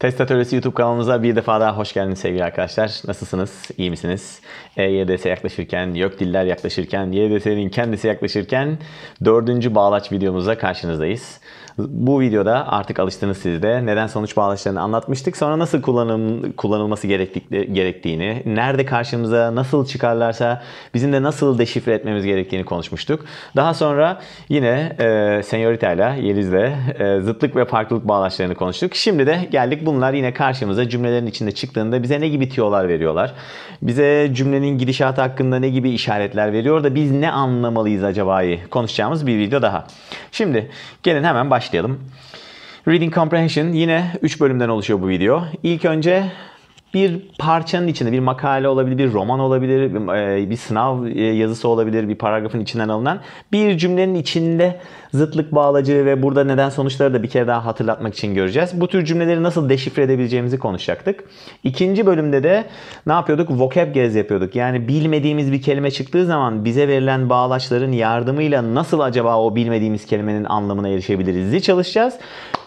Test Atölyesi YouTube kanalımıza bir defa daha hoş geldiniz sevgili arkadaşlar. Nasılsınız? İyi misiniz? E, YDS yaklaşırken, yok diller yaklaşırken, YDS'nin kendisi yaklaşırken dördüncü bağlaç videomuzla karşınızdayız. Bu videoda artık alıştınız siz de. Neden sonuç bağlaçlarını anlatmıştık. Sonra nasıl kullanım, kullanılması gerektiğini, nerede karşımıza nasıl çıkarlarsa bizim de nasıl deşifre etmemiz gerektiğini konuşmuştuk. Daha sonra yine e, Senyorita ile Yeliz'le e, zıtlık ve farklılık bağlaçlarını konuştuk. Şimdi de geldik bunlar yine karşımıza cümlelerin içinde çıktığında bize ne gibi tiyolar veriyorlar? Bize cümlenin gidişatı hakkında ne gibi işaretler veriyor da biz ne anlamalıyız acaba'yı konuşacağımız bir video daha. Şimdi gelin hemen başlayalım başlayalım. Reading Comprehension yine 3 bölümden oluşuyor bu video. İlk önce bir parçanın içinde bir makale olabilir, bir roman olabilir, bir e, sınav e, yazısı olabilir, bir paragrafın içinden alınan bir cümlenin içinde zıtlık bağlacı ve burada neden sonuçları da bir kere daha hatırlatmak için göreceğiz. Bu tür cümleleri nasıl deşifre edebileceğimizi konuşacaktık. İkinci bölümde de ne yapıyorduk? Vocab gez yapıyorduk. Yani bilmediğimiz bir kelime çıktığı zaman bize verilen bağlaçların yardımıyla nasıl acaba o bilmediğimiz kelimenin anlamına erişebiliriz diye çalışacağız.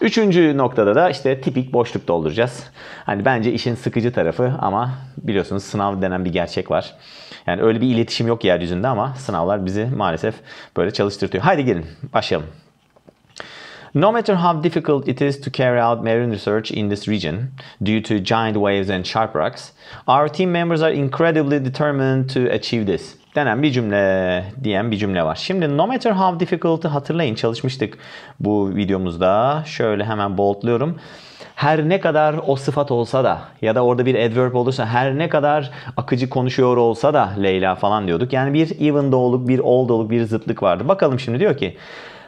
Üçüncü noktada da işte tipik boşluk dolduracağız. Hani bence işin sıkıcı tarafı ama biliyorsunuz sınav denen bir gerçek var. Yani öyle bir iletişim yok yeryüzünde ama sınavlar bizi maalesef böyle çalıştırtıyor. Haydi gelin başlayalım. No matter how difficult it is to carry out marine research in this region, due to giant waves and sharp rocks, our team members are incredibly determined to achieve this. Denen bir cümle diyen bir cümle var. Şimdi no matter how difficult'ı hatırlayın çalışmıştık bu videomuzda. Şöyle hemen boltluyorum her ne kadar o sıfat olsa da ya da orada bir adverb olursa her ne kadar akıcı konuşuyor olsa da Leyla falan diyorduk. Yani bir even doğuluk, bir old doğuluk, bir zıtlık vardı. Bakalım şimdi diyor ki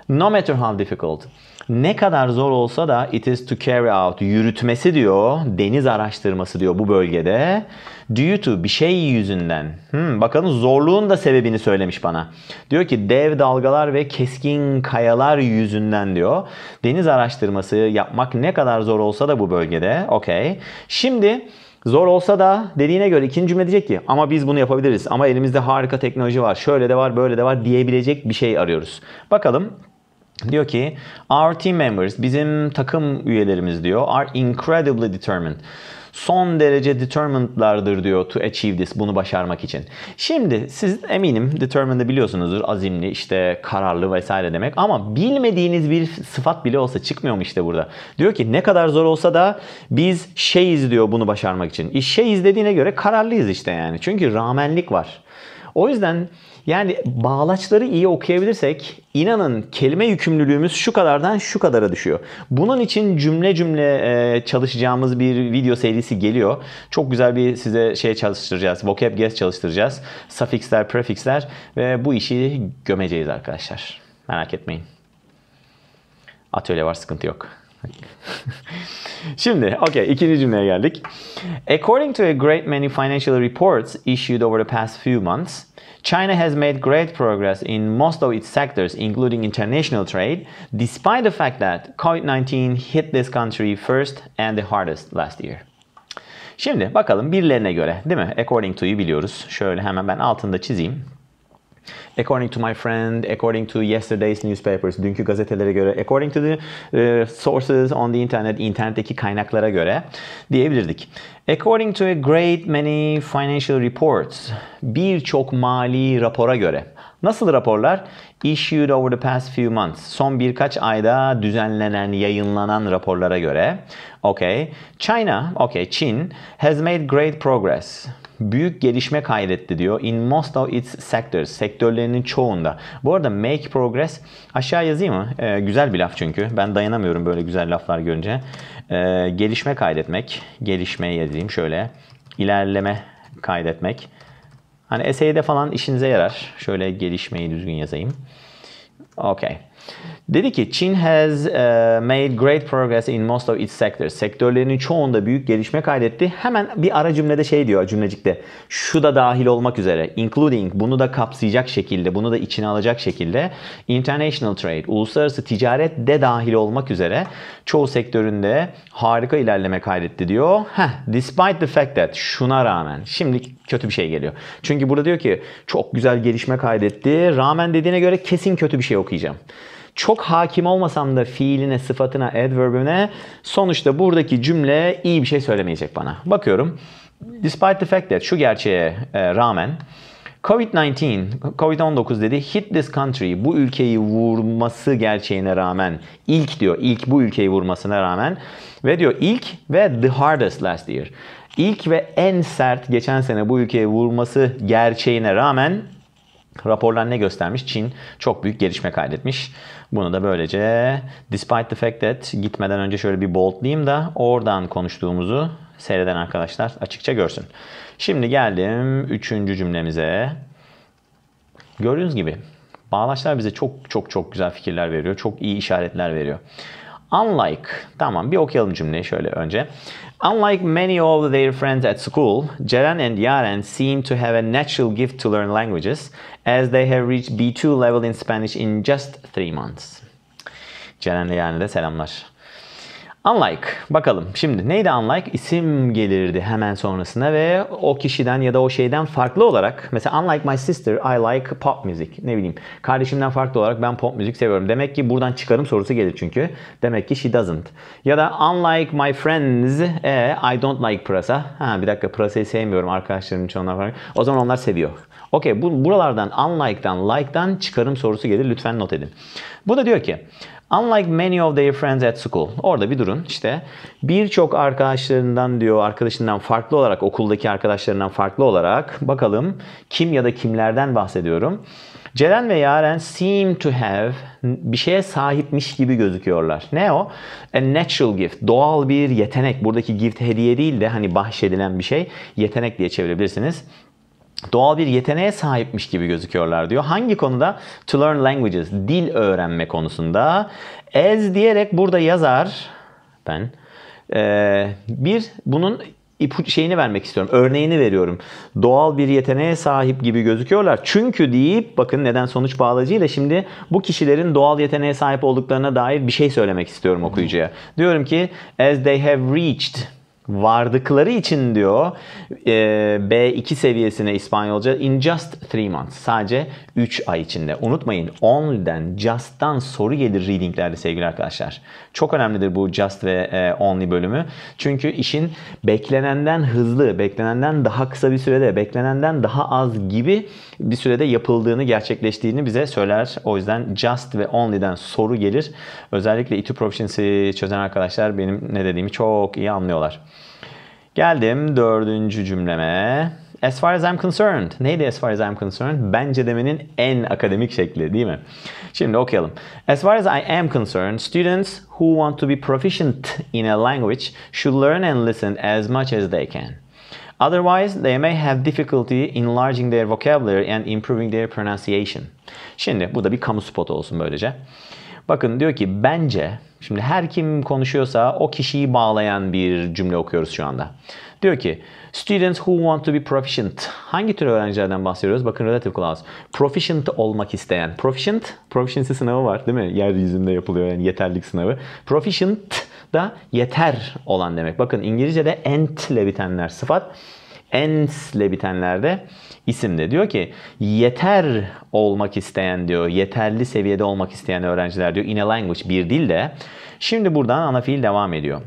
no matter how difficult ne kadar zor olsa da it is to carry out yürütmesi diyor. Deniz araştırması diyor bu bölgede. Due to bir şey yüzünden. Hmm, bakalım zorluğun da sebebini söylemiş bana. Diyor ki dev dalgalar ve keskin kayalar yüzünden diyor. Deniz araştırması yapmak ne kadar zor olsa da bu bölgede. Okey. Şimdi Zor olsa da dediğine göre ikinci cümle diyecek ki ama biz bunu yapabiliriz. Ama elimizde harika teknoloji var. Şöyle de var, böyle de var diyebilecek bir şey arıyoruz. Bakalım Diyor ki our team members bizim takım üyelerimiz diyor are incredibly determined. Son derece determinedlardır diyor to achieve this bunu başarmak için. Şimdi siz eminim determined biliyorsunuzdur. Azimli işte kararlı vesaire demek ama bilmediğiniz bir sıfat bile olsa çıkmıyor mu işte burada? Diyor ki ne kadar zor olsa da biz şeyiz diyor bunu başarmak için. E şeyiz dediğine göre kararlıyız işte yani. Çünkü rağmenlik var. O yüzden yani bağlaçları iyi okuyabilirsek inanın kelime yükümlülüğümüz şu kadardan şu kadara düşüyor. Bunun için cümle cümle e, çalışacağımız bir video serisi geliyor. Çok güzel bir size şey çalıştıracağız. Vocab guess çalıştıracağız. Suffixler, prefixler ve bu işi gömeceğiz arkadaşlar. Merak etmeyin. Atölye var sıkıntı yok. Şimdi okay ikinci cümleye geldik. According to a great many financial reports issued over the past few months, China has made great progress in most of its sectors, including international trade, despite the fact that COVID-19 hit this country first and the hardest last year. Şimdi bakalım birilerine göre değil mi? According to'yu biliyoruz. Şöyle hemen ben altında çizeyim. According to my friend, according to yesterday's newspapers, dünkü gazetelere göre, according to the uh, sources on the internet, internetteki kaynaklara göre diyebilirdik. According to a great many financial reports, birçok mali rapora göre. Nasıl raporlar? Issued over the past few months. Son birkaç ayda düzenlenen, yayınlanan raporlara göre. Okay. China, okay, Çin has made great progress büyük gelişme kaydetti diyor. In most of its sectors. Sektörlerinin çoğunda. Bu arada make progress aşağı yazayım mı? Ee, güzel bir laf çünkü. Ben dayanamıyorum böyle güzel laflar görünce. Ee, gelişme kaydetmek. Gelişme yazayım şöyle. İlerleme kaydetmek. Hani essay'de falan işinize yarar. Şöyle gelişmeyi düzgün yazayım. Okay. Dedi ki Çin has e, made great progress in most of its sectors. Sektörlerinin çoğunda büyük gelişme kaydetti. Hemen bir ara cümlede şey diyor cümlecikte. Şu da dahil olmak üzere. Including bunu da kapsayacak şekilde, bunu da içine alacak şekilde. International trade, uluslararası ticaret de dahil olmak üzere. Çoğu sektöründe harika ilerleme kaydetti diyor. Heh, despite the fact that şuna rağmen. Şimdi kötü bir şey geliyor. Çünkü burada diyor ki çok güzel gelişme kaydetti. Rağmen dediğine göre kesin kötü bir şey okuyacağım çok hakim olmasam da fiiline, sıfatına, adverbine sonuçta buradaki cümle iyi bir şey söylemeyecek bana. Bakıyorum. Despite the fact that şu gerçeğe e, rağmen Covid-19, Covid-19 dedi hit this country bu ülkeyi vurması gerçeğine rağmen ilk diyor ilk bu ülkeyi vurmasına rağmen ve diyor ilk ve the hardest last year. İlk ve en sert geçen sene bu ülkeyi vurması gerçeğine rağmen raporlar ne göstermiş? Çin çok büyük gelişme kaydetmiş. Bunu da böylece despite the fact that gitmeden önce şöyle bir boldlayayım da oradan konuştuğumuzu seyreden arkadaşlar açıkça görsün. Şimdi geldim üçüncü cümlemize. Gördüğünüz gibi bağlaçlar bize çok çok çok güzel fikirler veriyor. Çok iyi işaretler veriyor. Unlike, tamam bir okuyalım cümleyi şöyle önce. Unlike many of their friends at school, Ceren and Yaren seem to have a natural gift to learn languages as they have reached B2 level in Spanish in just 3 months. Ceren'le yani de selamlar. Unlike. Bakalım. Şimdi neydi unlike? İsim gelirdi hemen sonrasına ve o kişiden ya da o şeyden farklı olarak mesela unlike my sister I like pop music. Ne bileyim. Kardeşimden farklı olarak ben pop müzik seviyorum. Demek ki buradan çıkarım sorusu gelir çünkü. Demek ki she doesn't. Ya da unlike my friends e, I don't like pırasa. Ha bir dakika pırasayı sevmiyorum. Arkadaşlarım çoğunlar farklı. O zaman onlar seviyor. Okey bu, buralardan unlike'dan like'dan çıkarım sorusu gelir. Lütfen not edin. Bu da diyor ki Unlike many of their friends at school. Orada bir durun işte. Birçok arkadaşlarından diyor arkadaşından farklı olarak okuldaki arkadaşlarından farklı olarak bakalım kim ya da kimlerden bahsediyorum. Ceren ve Yaren seem to have bir şeye sahipmiş gibi gözüküyorlar. Ne o? A natural gift. Doğal bir yetenek. Buradaki gift hediye değil de hani bahşedilen bir şey. Yetenek diye çevirebilirsiniz doğal bir yeteneğe sahipmiş gibi gözüküyorlar diyor. Hangi konuda? To learn languages, dil öğrenme konusunda. As diyerek burada yazar ben ee, bir bunun ipucu şeyini vermek istiyorum. Örneğini veriyorum. Doğal bir yeteneğe sahip gibi gözüküyorlar. Çünkü deyip bakın neden sonuç bağlacıyla şimdi bu kişilerin doğal yeteneğe sahip olduklarına dair bir şey söylemek istiyorum okuyucuya. Diyorum ki as they have reached vardıkları için diyor e, B2 seviyesine İspanyolca in just 3 months sadece 3 ay içinde. Unutmayın only'den just'tan soru gelir readinglerde sevgili arkadaşlar. Çok önemlidir bu Just ve e, Only bölümü. Çünkü işin beklenenden hızlı, beklenenden daha kısa bir sürede, beklenenden daha az gibi bir sürede yapıldığını, gerçekleştiğini bize söyler. O yüzden Just ve Only'den soru gelir. Özellikle İTÜ Proficiency çözen arkadaşlar benim ne dediğimi çok iyi anlıyorlar. Geldim dördüncü cümleme. As far as I'm concerned. Neydi as far as I'm concerned? Bence demenin en akademik şekli değil mi? Şimdi okuyalım. As far as I am concerned, students who want to be proficient in a language should learn and listen as much as they can. Otherwise, they may have difficulty enlarging their vocabulary and improving their pronunciation. Şimdi bu da bir kamu spotu olsun böylece. Bakın diyor ki bence, şimdi her kim konuşuyorsa o kişiyi bağlayan bir cümle okuyoruz şu anda. Diyor ki students who want to be proficient. Hangi tür öğrencilerden bahsediyoruz? Bakın relative clause. Proficient olmak isteyen. Proficient, proficiency sınavı var değil mi? Yeryüzünde yapılıyor yani yeterlik sınavı. Proficient da yeter olan demek. Bakın İngilizce'de ent ile bitenler sıfat. Ens ile bitenlerde isimde. Diyor ki yeter olmak isteyen diyor. Yeterli seviyede olmak isteyen öğrenciler diyor. In a language bir dilde. Şimdi buradan ana fiil devam ediyor.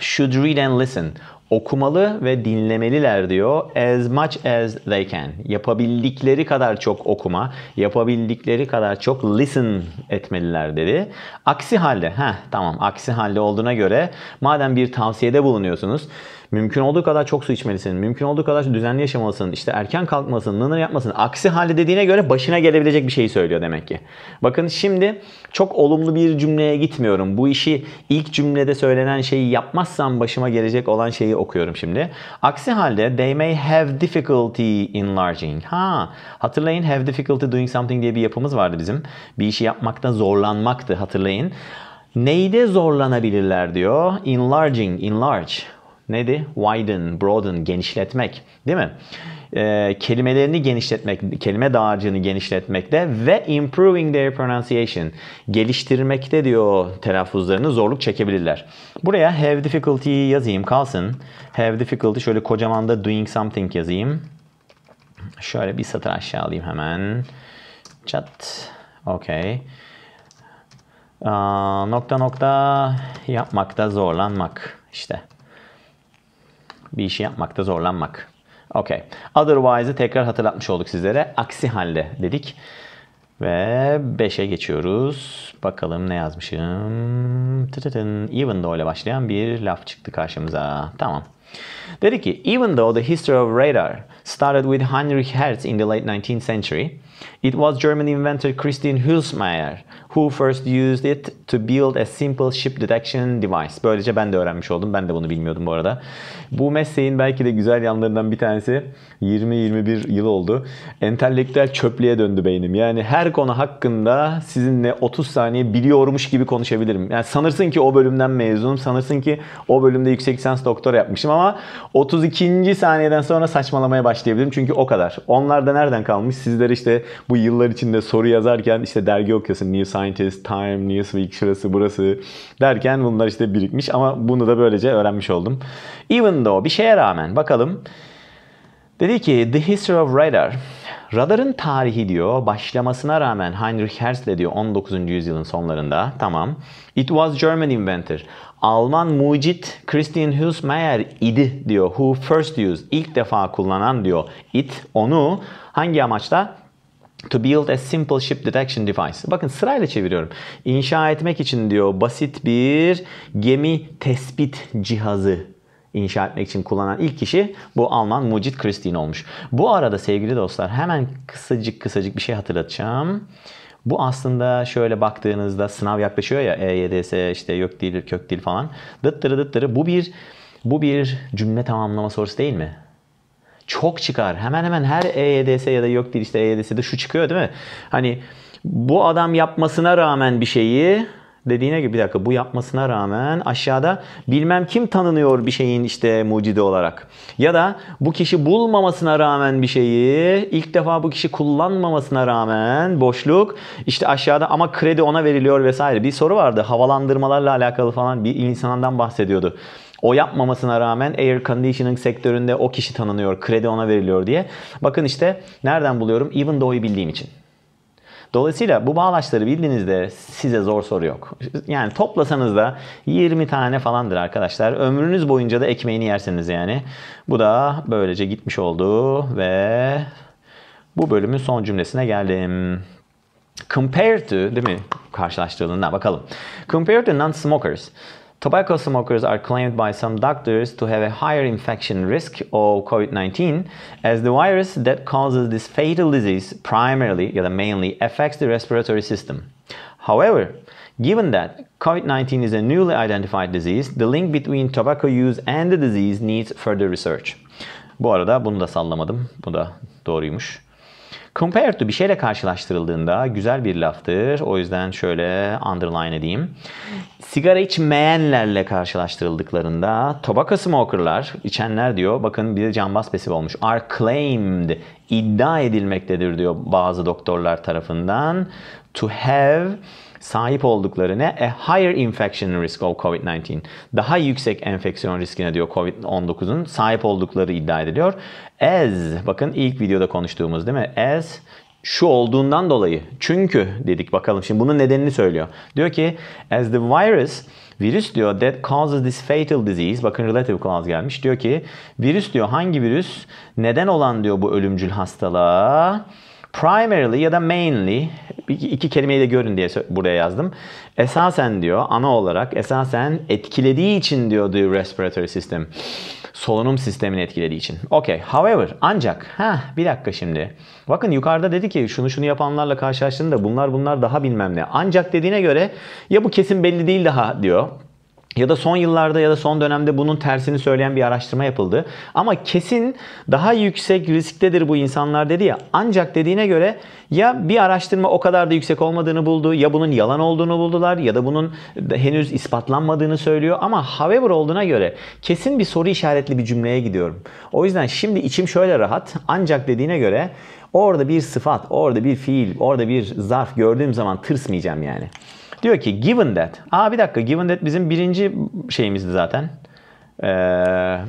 Should read and listen okumalı ve dinlemeliler diyor. As much as they can. Yapabildikleri kadar çok okuma, yapabildikleri kadar çok listen etmeliler dedi. Aksi halde, ha tamam aksi halde olduğuna göre madem bir tavsiyede bulunuyorsunuz Mümkün olduğu kadar çok su içmelisin. Mümkün olduğu kadar düzenli yaşamalısın. İşte erken kalkmasın, Nınır yapmasın. Aksi halde dediğine göre başına gelebilecek bir şeyi söylüyor demek ki. Bakın şimdi çok olumlu bir cümleye gitmiyorum. Bu işi ilk cümlede söylenen şeyi yapmazsam başıma gelecek olan şeyi okuyorum şimdi. Aksi halde they may have difficulty enlarging. Ha, hatırlayın have difficulty doing something diye bir yapımız vardı bizim. Bir işi yapmakta zorlanmaktı hatırlayın. Neyde zorlanabilirler diyor. Enlarging, enlarge neydi? Widen, broaden, genişletmek değil mi? E, kelimelerini genişletmek, kelime dağarcığını genişletmekte ve improving their pronunciation, geliştirmekte diyor telaffuzlarını zorluk çekebilirler. Buraya have difficulty yazayım kalsın. Have difficulty şöyle kocaman da doing something yazayım. Şöyle bir satır aşağı alayım hemen. Chat. Okey. Nokta nokta yapmakta zorlanmak işte bir işi yapmakta zorlanmak. Okay. Otherwise'ı tekrar hatırlatmış olduk sizlere. Aksi halde dedik. Ve 5'e geçiyoruz. Bakalım ne yazmışım. Tıtıtın. Even though ile başlayan bir laf çıktı karşımıza. Tamam. Dedi ki, even though the history of radar started with Heinrich Hertz in the late 19th century, It was German inventor Christian Hülsmeyer who first used it to build a simple ship detection device. Böylece ben de öğrenmiş oldum. Ben de bunu bilmiyordum bu arada. Bu mesleğin belki de güzel yanlarından bir tanesi 20-21 yıl oldu. Entelektüel çöplüğe döndü beynim. Yani her konu hakkında sizinle 30 saniye biliyormuş gibi konuşabilirim. Yani sanırsın ki o bölümden mezunum. Sanırsın ki o bölümde yüksek lisans doktora yapmışım ama 32. saniyeden sonra saçmalamaya başlayabilirim. Çünkü o kadar. Onlar da nereden kalmış? Sizler işte bu yıllar içinde soru yazarken işte dergi okuyorsun. New Scientist, Time, Newsweek, şurası burası derken bunlar işte birikmiş ama bunu da böylece öğrenmiş oldum. Even though bir şeye rağmen bakalım. Dedi ki The History of Radar. Radarın tarihi diyor başlamasına rağmen Heinrich Herzl diyor 19. yüzyılın sonlarında. Tamam. It was German inventor. Alman mucit Christian Hülsmeyer idi diyor. Who first used. ilk defa kullanan diyor. It onu hangi amaçla? To build a simple ship detection device. Bakın sırayla çeviriyorum. İnşa etmek için diyor basit bir gemi tespit cihazı inşa etmek için kullanan ilk kişi bu Alman Mucit Kristin olmuş. Bu arada sevgili dostlar hemen kısacık kısacık bir şey hatırlatacağım. Bu aslında şöyle baktığınızda sınav yaklaşıyor ya EYDS işte yok değil kök değil falan. Dıttırı dıttırı bu bir bu bir cümle tamamlama sorusu değil mi? çok çıkar. Hemen hemen her EYDS ya da yok değil işte EYDS'de şu çıkıyor değil mi? Hani bu adam yapmasına rağmen bir şeyi dediğine gibi bir dakika bu yapmasına rağmen aşağıda bilmem kim tanınıyor bir şeyin işte mucidi olarak. Ya da bu kişi bulmamasına rağmen bir şeyi ilk defa bu kişi kullanmamasına rağmen boşluk işte aşağıda ama kredi ona veriliyor vesaire. Bir soru vardı havalandırmalarla alakalı falan bir insandan bahsediyordu o yapmamasına rağmen air conditioning sektöründe o kişi tanınıyor, kredi ona veriliyor diye. Bakın işte nereden buluyorum? Even though bildiğim için. Dolayısıyla bu bağlaçları bildiğinizde size zor soru yok. Yani toplasanız da 20 tane falandır arkadaşlar. Ömrünüz boyunca da ekmeğini yerseniz yani. Bu da böylece gitmiş oldu ve bu bölümün son cümlesine geldim. Compared to, değil mi? Karşılaştırıldığında bakalım. Compared to non-smokers. Tobacco smokers are claimed by some doctors to have a higher infection risk of COVID-19 as the virus that causes this fatal disease primarily or mainly affects the respiratory system. However, given that COVID-19 is a newly identified disease, the link between tobacco use and the disease needs further research. Bu arada bunu da sallamadım. Bu da doğruymuş. Compared to bir şeyle karşılaştırıldığında güzel bir laftır. O yüzden şöyle underline edeyim. Sigara içmeyenlerle karşılaştırıldıklarında tobacco smokerlar, içenler diyor. Bakın bir de cambaz pasif olmuş. Are claimed, iddia edilmektedir diyor bazı doktorlar tarafından. To have sahip oldukları ne? A higher infection risk of COVID-19. Daha yüksek enfeksiyon riskine diyor COVID-19'un sahip oldukları iddia ediliyor. As, bakın ilk videoda konuştuğumuz değil mi? As şu olduğundan dolayı. Çünkü dedik bakalım şimdi bunun nedenini söylüyor. Diyor ki as the virus virüs diyor that causes this fatal disease bakın relative clause gelmiş. Diyor ki virüs diyor hangi virüs neden olan diyor bu ölümcül hastalığa Primarily ya da mainly iki kelimeyi de görün diye buraya yazdım. Esasen diyor ana olarak esasen etkilediği için diyor the respiratory system. Solunum sistemini etkilediği için. Okay. However ancak ha bir dakika şimdi. Bakın yukarıda dedi ki şunu şunu yapanlarla karşılaştığında bunlar bunlar daha bilmem ne. Ancak dediğine göre ya bu kesin belli değil daha diyor. Ya da son yıllarda ya da son dönemde bunun tersini söyleyen bir araştırma yapıldı. Ama kesin daha yüksek risktedir bu insanlar dedi ya. Ancak dediğine göre ya bir araştırma o kadar da yüksek olmadığını buldu ya bunun yalan olduğunu buldular ya da bunun henüz ispatlanmadığını söylüyor. Ama however olduğuna göre kesin bir soru işaretli bir cümleye gidiyorum. O yüzden şimdi içim şöyle rahat ancak dediğine göre orada bir sıfat, orada bir fiil, orada bir zarf gördüğüm zaman tırsmayacağım yani. Diyor ki given that. Aa bir dakika given that bizim birinci şeyimizdi zaten. Ee,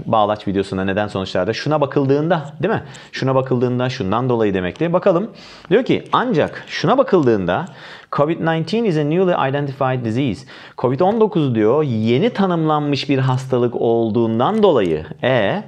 bağlaç videosunda neden sonuçlarda şuna bakıldığında değil mi? Şuna bakıldığında şundan dolayı demekti. Bakalım diyor ki ancak şuna bakıldığında COVID-19 is a newly identified disease. COVID-19 diyor yeni tanımlanmış bir hastalık olduğundan dolayı e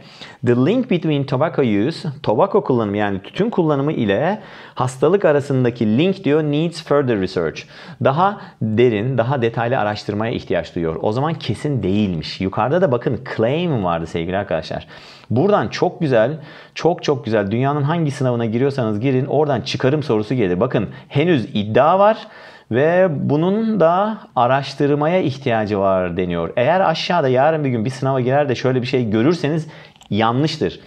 the link between tobacco use, tobacco kullanımı yani tütün kullanımı ile hastalık arasındaki link diyor needs further research. Daha derin, daha detaylı araştırmaya ihtiyaç duyuyor. O zaman kesin değilmiş. Yukarıda da bakın claim vardı sevgili arkadaşlar. Buradan çok güzel, çok çok güzel dünyanın hangi sınavına giriyorsanız girin oradan çıkarım sorusu gelir. Bakın henüz iddia var ve bunun da araştırmaya ihtiyacı var deniyor. Eğer aşağıda yarın bir gün bir sınava girer de şöyle bir şey görürseniz yanlıştır.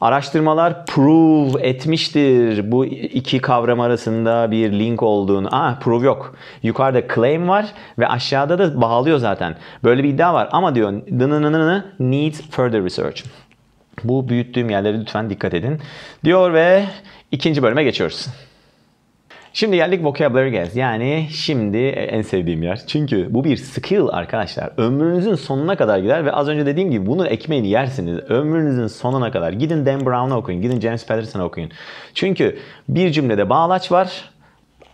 Araştırmalar prove etmiştir. Bu iki kavram arasında bir link olduğunu. Ah prove yok. Yukarıda claim var ve aşağıda da bağlıyor zaten. Böyle bir iddia var ama diyor needs further research. Bu büyüttüğüm yerlere lütfen dikkat edin. Diyor ve ikinci bölüme geçiyoruz. Şimdi geldik vocabulary gez. Yani şimdi en sevdiğim yer. Çünkü bu bir skill arkadaşlar. Ömrünüzün sonuna kadar gider ve az önce dediğim gibi bunun ekmeğini yersiniz. Ömrünüzün sonuna kadar. Gidin Dan Brown'a okuyun. Gidin James Patterson'a okuyun. Çünkü bir cümlede bağlaç var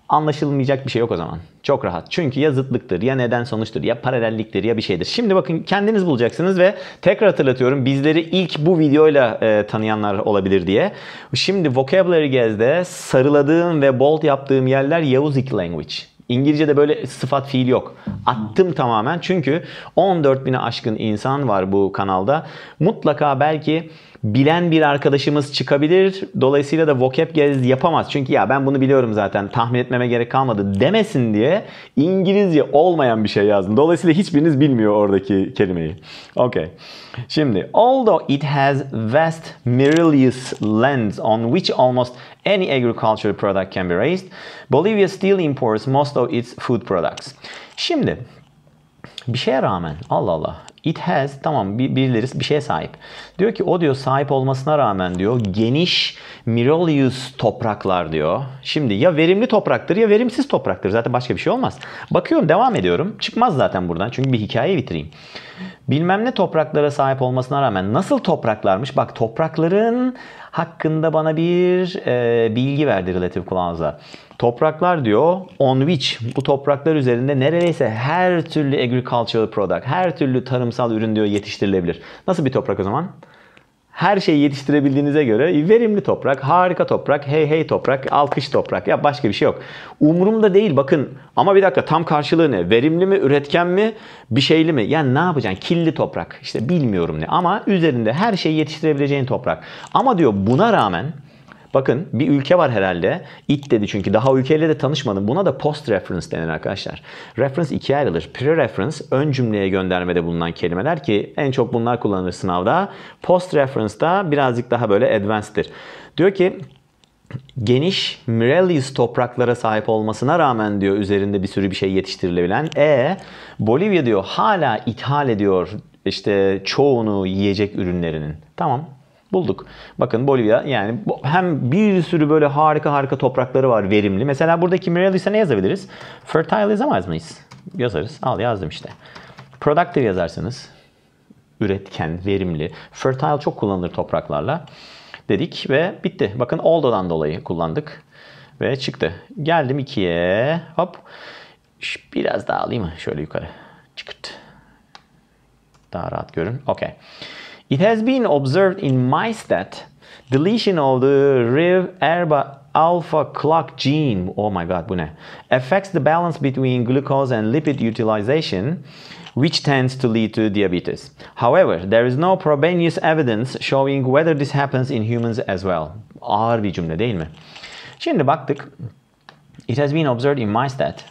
anlaşılmayacak bir şey yok o zaman. Çok rahat. Çünkü ya zıtlıktır, ya neden sonuçtur, ya paralelliktir, ya bir şeydir. Şimdi bakın kendiniz bulacaksınız ve tekrar hatırlatıyorum bizleri ilk bu videoyla e, tanıyanlar olabilir diye. Şimdi Vocabulary Gez'de sarıladığım ve bold yaptığım yerler Yavuzik Language. İngilizce'de böyle sıfat fiil yok. Attım tamamen çünkü 14 bine aşkın insan var bu kanalda. Mutlaka belki bilen bir arkadaşımız çıkabilir. Dolayısıyla da vocab gezdi yapamaz. Çünkü ya ben bunu biliyorum zaten tahmin etmeme gerek kalmadı demesin diye İngilizce olmayan bir şey yazdım. Dolayısıyla hiçbiriniz bilmiyor oradaki kelimeyi. Okay. Şimdi although it has vast mirrorless lands on which almost any agricultural product can be raised, Bolivia still imports most of its food products. Şimdi bir şeye rağmen Allah Allah. It has tamam bir, birileri bir şeye sahip. Diyor ki o diyor sahip olmasına rağmen diyor geniş mirolius topraklar diyor. Şimdi ya verimli topraktır ya verimsiz topraktır. Zaten başka bir şey olmaz. Bakıyorum devam ediyorum. Çıkmaz zaten buradan çünkü bir hikaye bitireyim. Bilmem ne topraklara sahip olmasına rağmen nasıl topraklarmış? Bak toprakların hakkında bana bir e, bilgi verdi relatif clause'a. Topraklar diyor on which bu topraklar üzerinde neredeyse her türlü agricultural product, her türlü tarımsal ürün diyor yetiştirilebilir. Nasıl bir toprak o zaman? her şeyi yetiştirebildiğinize göre verimli toprak, harika toprak, hey hey toprak, alkış toprak. Ya başka bir şey yok. Umurumda değil bakın. Ama bir dakika tam karşılığı ne? Verimli mi, üretken mi, bir şeyli mi? Yani ne yapacaksın? Killi toprak. işte bilmiyorum ne. Ama üzerinde her şeyi yetiştirebileceğin toprak. Ama diyor buna rağmen Bakın bir ülke var herhalde. It dedi çünkü daha ülkeyle de tanışmadım. Buna da post reference denir arkadaşlar. Reference ikiye ayrılır. Pre reference ön cümleye göndermede bulunan kelimeler ki en çok bunlar kullanılır sınavda. Post reference da birazcık daha böyle advanceddir Diyor ki geniş Mirelis topraklara sahip olmasına rağmen diyor üzerinde bir sürü bir şey yetiştirilebilen. E Bolivya diyor hala ithal ediyor işte çoğunu yiyecek ürünlerinin. Tamam bulduk. Bakın Bolivya yani hem bir sürü böyle harika harika toprakları var verimli. Mesela buradaki Miralis'e ne yazabiliriz? Fertile yazamaz mıyız? Yazarız. Al yazdım işte. Productive yazarsınız. Üretken, verimli. Fertile çok kullanılır topraklarla. Dedik ve bitti. Bakın oldo'dan dolayı kullandık. Ve çıktı. Geldim ikiye Hop. Biraz daha alayım mı? Şöyle yukarı. Çıkırt. Daha rahat görün. Okey. It has been observed in mice that deletion of the Rev Erba alpha clock gene, oh my god bu ne, affects the balance between glucose and lipid utilization which tends to lead to diabetes. However, there is no probaneous evidence showing whether this happens in humans as well. Ağır bir cümle değil mi? Şimdi baktık. It has been observed in mice that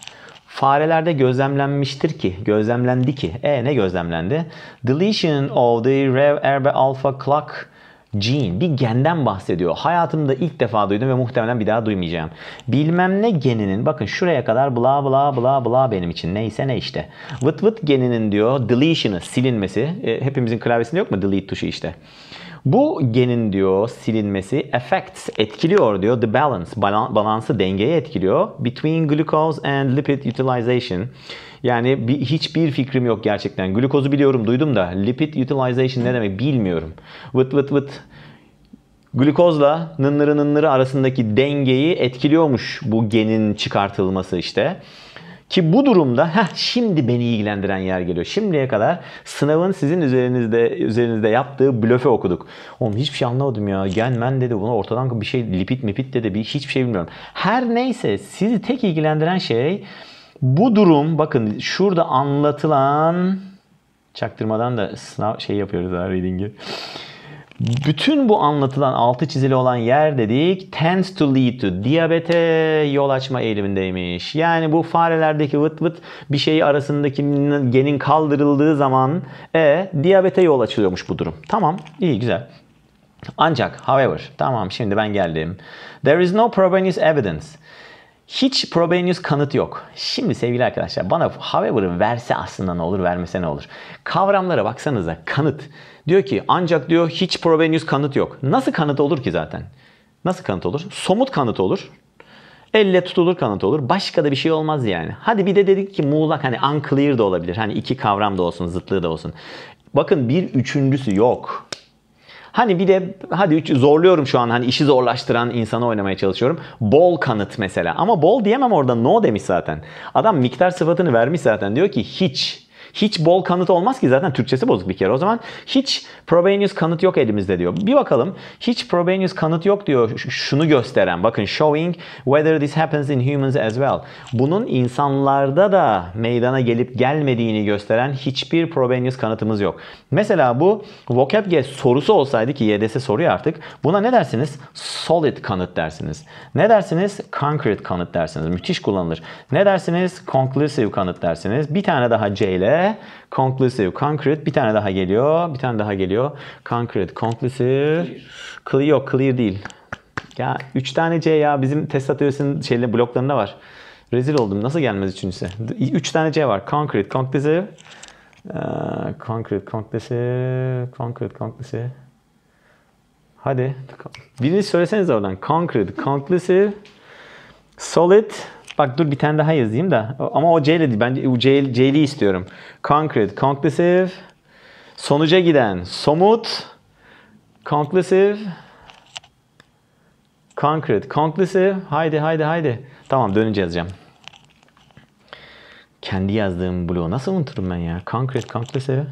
farelerde gözlemlenmiştir ki, gözlemlendi ki. E ne gözlemlendi? Deletion of the Rev Erbe Alpha Clock gene. Bir genden bahsediyor. Hayatımda ilk defa duydum ve muhtemelen bir daha duymayacağım. Bilmem ne geninin bakın şuraya kadar bla bla bla bla benim için. Neyse ne işte. Vıt vıt geninin diyor deletion'ı silinmesi. E, hepimizin klavyesinde yok mu delete tuşu işte. Bu genin diyor silinmesi affects etkiliyor diyor the balance balansı dengeyi etkiliyor between glucose and lipid utilization. Yani bir, hiçbir fikrim yok gerçekten. Glukozu biliyorum duydum da lipid utilization ne demek bilmiyorum. Vıt vıt vıt glukozla nınları nınları arasındaki dengeyi etkiliyormuş bu genin çıkartılması işte. Ki bu durumda heh, şimdi beni ilgilendiren yer geliyor. Şimdiye kadar sınavın sizin üzerinizde üzerinizde yaptığı blöfe okuduk. Oğlum hiçbir şey anlamadım ya. Genmen dedi buna ortadan bir şey lipit mipid dedi bir hiçbir şey bilmiyorum. Her neyse sizi tek ilgilendiren şey bu durum bakın şurada anlatılan çaktırmadan da sınav şey yapıyoruz ha reading'i. Bütün bu anlatılan altı çizili olan yer dedik tends to lead to diyabete yol açma eğilimindeymiş. Yani bu farelerdeki vıt vıt bir şeyi arasındaki genin kaldırıldığı zaman e, diyabete yol açılıyormuş bu durum. Tamam iyi güzel. Ancak however tamam şimdi ben geldim. There is no probenius evidence. Hiç probenius kanıt yok. Şimdi sevgili arkadaşlar bana however'ı verse aslında ne olur vermese ne olur. Kavramlara baksanıza kanıt. Diyor ki ancak diyor hiç provenius kanıt yok. Nasıl kanıt olur ki zaten? Nasıl kanıt olur? Somut kanıt olur. Elle tutulur kanıt olur. Başka da bir şey olmaz yani. Hadi bir de dedik ki muğlak hani unclear da olabilir. Hani iki kavram da olsun, zıtlığı da olsun. Bakın bir üçüncüsü yok. Hani bir de hadi zorluyorum şu an hani işi zorlaştıran insanı oynamaya çalışıyorum. Bol kanıt mesela. Ama bol diyemem orada no demiş zaten. Adam miktar sıfatını vermiş zaten. Diyor ki hiç hiç bol kanıt olmaz ki zaten Türkçesi bozuk bir kere. O zaman hiç Probenius kanıt yok elimizde diyor. Bir bakalım. Hiç Probenius kanıt yok diyor. Şunu gösteren. Bakın showing whether this happens in humans as well. Bunun insanlarda da meydana gelip gelmediğini gösteren hiçbir Probenius kanıtımız yok. Mesela bu vocabge sorusu olsaydı ki YDS soruyor artık. Buna ne dersiniz? Solid kanıt dersiniz. Ne dersiniz? Concrete kanıt dersiniz. Müthiş kullanılır. Ne dersiniz? Conclusive kanıt dersiniz. Bir tane daha C ile ve conclusive, concrete. Bir tane daha geliyor. Bir tane daha geliyor. Concrete, conclusive. Clear. yok, clear değil. Ya 3 tane C ya bizim test atölyesinin şeyle bloklarında var. Rezil oldum. Nasıl gelmez üçüncüsü? 3 üç tane C var. Concrete, conclusive. Uh, concrete, conclusive. Concrete, conclusive. Hadi. Birini söyleseniz oradan. Concrete, conclusive. Solid. Bak dur bir tane daha yazayım da. Ama o C ile değil. Ben C, C'li istiyorum. Concrete, conclusive. Sonuca giden. Somut. Conclusive. Concrete, conclusive. Haydi haydi haydi. Tamam dönünce yazacağım. Kendi yazdığım bloğu nasıl unuturum ben ya? Concrete, conclusive.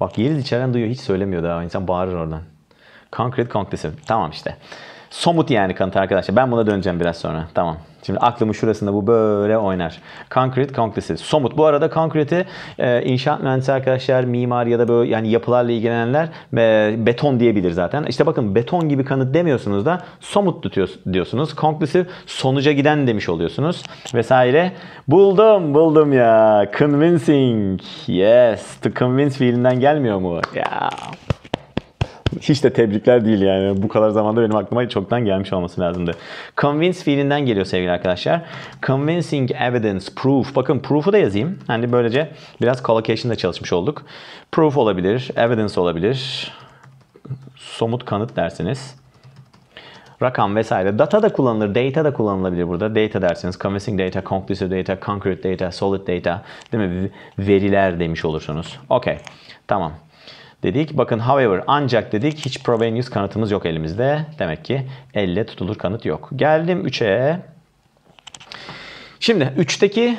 Bak Yeliz içeriden duyuyor. Hiç söylemiyor daha. İnsan bağırır oradan. Concrete, conclusive. Tamam işte. Somut yani kanıt arkadaşlar. Ben buna döneceğim biraz sonra. Tamam. Şimdi aklımın şurasında bu böyle oynar. Concrete, concrete. Somut. Bu arada concrete'i e, inşaat mühendisi arkadaşlar, mimar ya da böyle yani yapılarla ilgilenenler e, beton diyebilir zaten. İşte bakın beton gibi kanıt demiyorsunuz da somut tutuyor, diyorsunuz. Conclusive sonuca giden demiş oluyorsunuz vesaire. Buldum, buldum ya. Convincing. Yes. To convince fiilinden gelmiyor mu? Ya. Yeah hiç de tebrikler değil yani. Bu kadar zamanda benim aklıma çoktan gelmiş olması lazımdı. Convince fiilinden geliyor sevgili arkadaşlar. Convincing evidence, proof. Bakın proof'u da yazayım. Hani böylece biraz collocation'da çalışmış olduk. Proof olabilir, evidence olabilir. Somut kanıt dersiniz. Rakam vesaire. Data da kullanılır. Data da kullanılabilir burada. Data dersiniz. Convincing data, conclusive data, concrete data, solid data. Değil mi? Veriler demiş olursunuz. Okey. Tamam dedik. Bakın however ancak dedik hiç Provenius kanıtımız yok elimizde. Demek ki elle tutulur kanıt yok. Geldim 3'e. Şimdi 3'teki